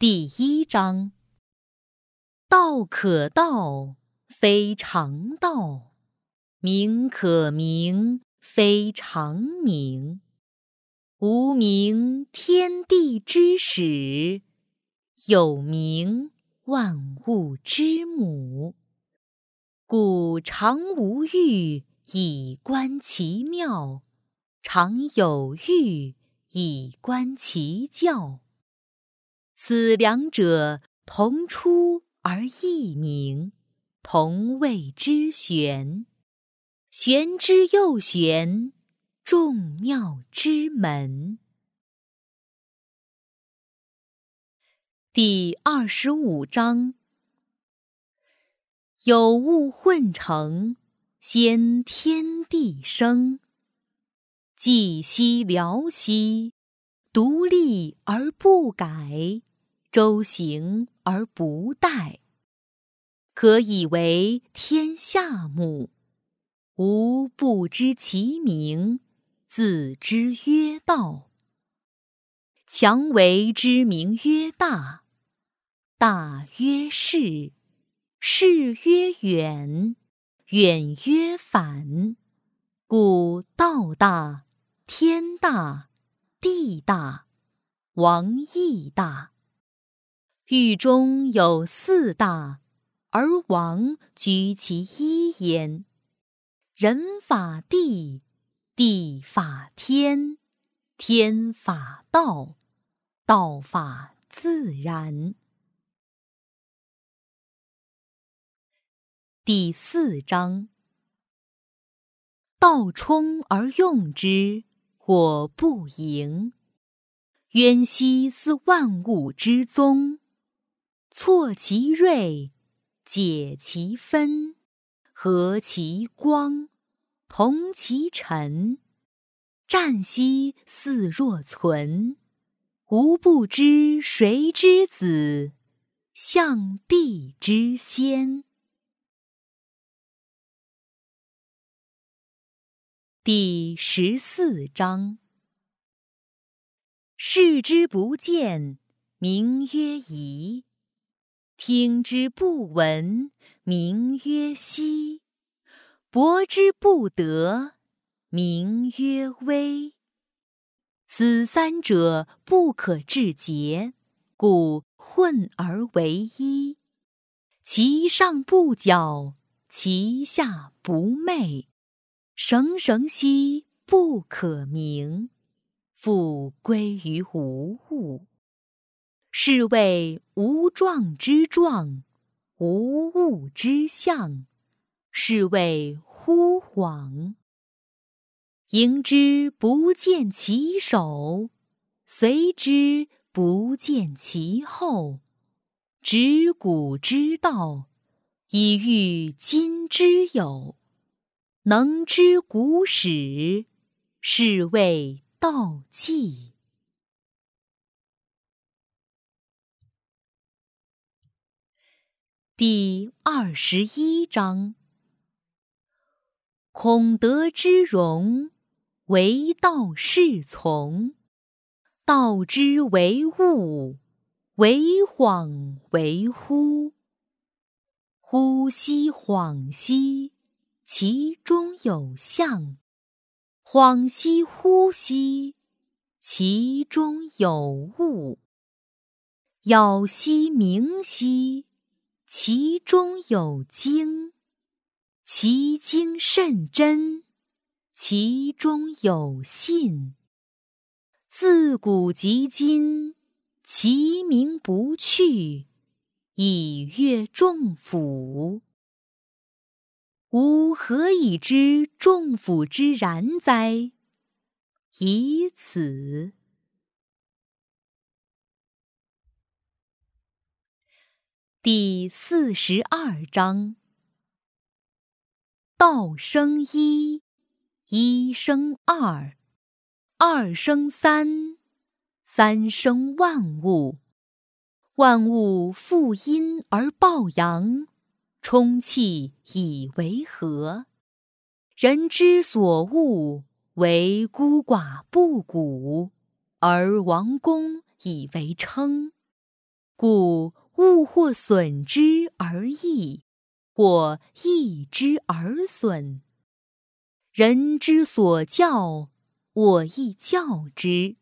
第一章：道可道，非常道；名可名，非常名。无名，天地之始；有名，万物之母。故常无欲，以观其妙；常有欲，以观其教。此两者同出而异名，同谓之玄。玄之又玄，众妙之门。第二十五章：有物混成，先天地生。寂兮寥兮。独立而不改，周行而不殆，可以为天下母。吾不知其名，自知曰道。强为之名曰大。大曰是，是曰远，远曰反。故道大，天大。地大，王亦大。狱中有四大，而王居其一焉。人法地，地法天，天法道，道法自然。第四章：道冲而用之。果不盈，渊兮似万物之宗。挫其锐，解其分，和其光，同其尘。湛兮似若存。吾不知谁之子，象帝之先。第十四章：视之不见，名曰夷；听之不闻，名曰希；博之不得，名曰微。此三者，不可致诘，故混而为一。其上不矫，其下不昧。绳绳兮不可名，复归于无物。是谓无状之状，无物之象，是谓惚恍。迎之不见其首，随之不见其后。执古之道，以御今之有。能知古史，是谓道纪。第二十一章：孔德之容，唯道是从。道之为物，惟恍惟惚。惚兮恍兮。其中有象，恍兮惚兮，其中有物；杳兮明兮，其中有精。其精甚真，其中有信。自古及今，其名不去，以阅众甫。吾何以知众甫之然哉？以此。第四十二章：道生一，一生二，二生三，三生万物。万物负阴而抱阳。充气以为和，人之所恶为孤寡不古，而王公以为称。故物或损之而益，或益之而损。人之所教，我亦教之。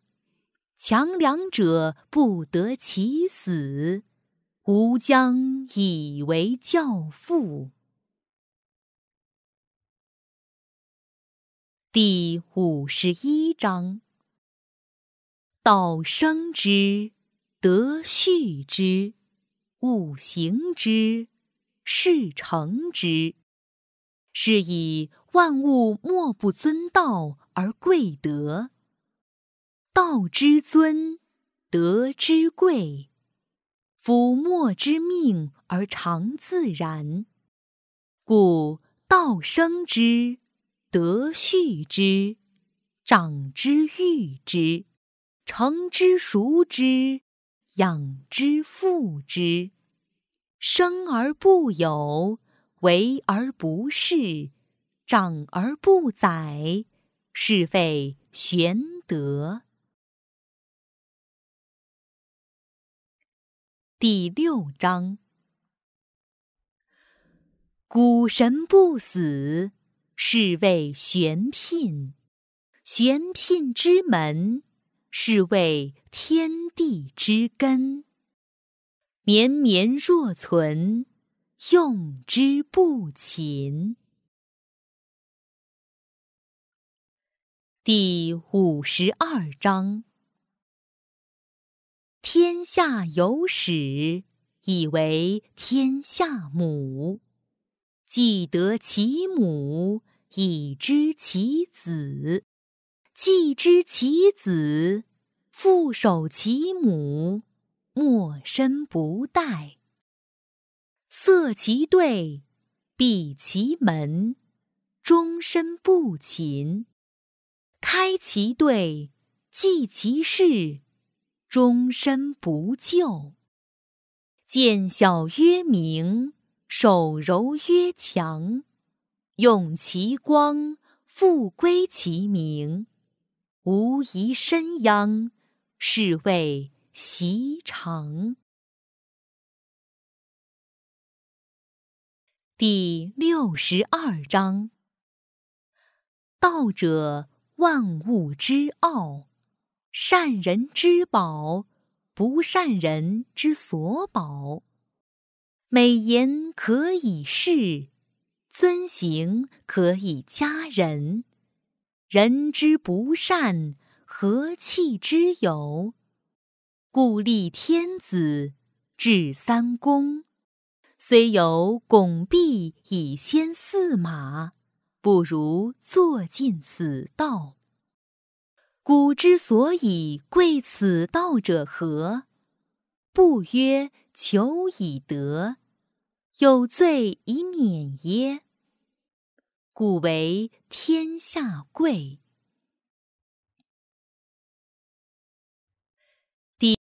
强梁者不得其死。吾将以为教父。第五十一章：道生之，德畜之，物行之，事成之。是以万物莫不尊道而贵德。道之尊，德之贵。夫莫之命而常自然，故道生之，德畜之，长之育之，成之熟之，养之覆之。生而不有，为而不恃，长而不宰，是谓玄德。第六章：古神不死，是谓玄牝。玄牝之门，是谓天地之根。绵绵若存，用之不勤。第五十二章。天下有始，以为天下母。既得其母，以知其子；既知其子，复守其母，莫身不殆。色其兑，闭其门，终身不勤；开其兑，记其事。终身不救。见小曰明，手柔曰强。用其光，复归其明，无遗身殃，是谓袭常。第六十二章：道者，万物之奥。善人之宝，不善人之所宝。美言可以世，尊行可以加人。人之不善，何气之有？故立天子，制三公，虽有拱璧以先驷马，不如坐尽此道。古之所以贵此道者何？不曰求以得，有罪以免耶？故为天下贵。第。